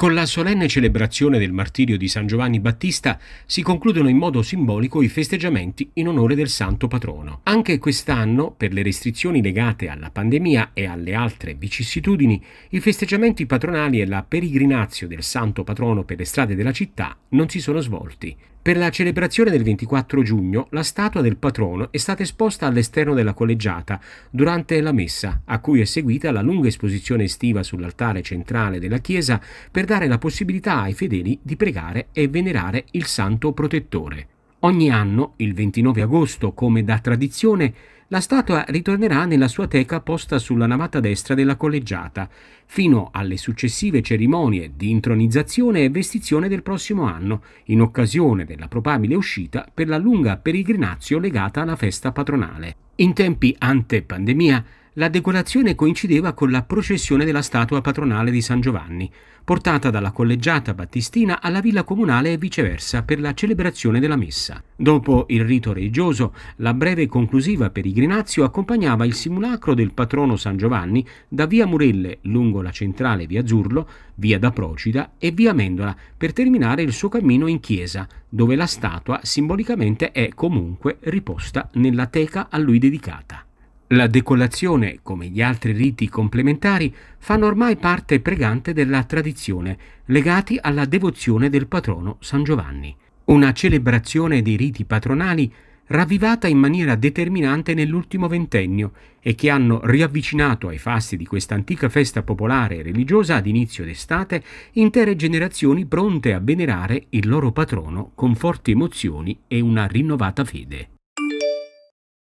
Con la solenne celebrazione del martirio di San Giovanni Battista si concludono in modo simbolico i festeggiamenti in onore del santo patrono. Anche quest'anno, per le restrizioni legate alla pandemia e alle altre vicissitudini, i festeggiamenti patronali e la peregrinazio del santo patrono per le strade della città non si sono svolti. Per la celebrazione del 24 giugno, la statua del patrono è stata esposta all'esterno della collegiata durante la messa, a cui è seguita la lunga esposizione estiva sull'altare centrale della chiesa per dare la possibilità ai fedeli di pregare e venerare il santo protettore. Ogni anno, il 29 agosto, come da tradizione, la statua ritornerà nella sua teca posta sulla navata destra della collegiata, fino alle successive cerimonie di intronizzazione e vestizione del prossimo anno, in occasione della probabile uscita per la lunga peregrinazio legata alla festa patronale. In tempi ante pandemia, la decorazione coincideva con la processione della statua patronale di San Giovanni, portata dalla collegiata battistina alla villa comunale e viceversa per la celebrazione della messa. Dopo il rito religioso, la breve conclusiva per Igrinazio accompagnava il simulacro del patrono San Giovanni da via Murelle lungo la centrale via Azzurlo, via da Procida e via Mendola per terminare il suo cammino in chiesa, dove la statua simbolicamente è comunque riposta nella teca a lui dedicata. La decolazione, come gli altri riti complementari, fanno ormai parte pregante della tradizione, legati alla devozione del patrono San Giovanni. Una celebrazione dei riti patronali ravvivata in maniera determinante nell'ultimo ventennio e che hanno riavvicinato ai fasti di questa antica festa popolare e religiosa ad inizio d'estate intere generazioni pronte a venerare il loro patrono con forti emozioni e una rinnovata fede.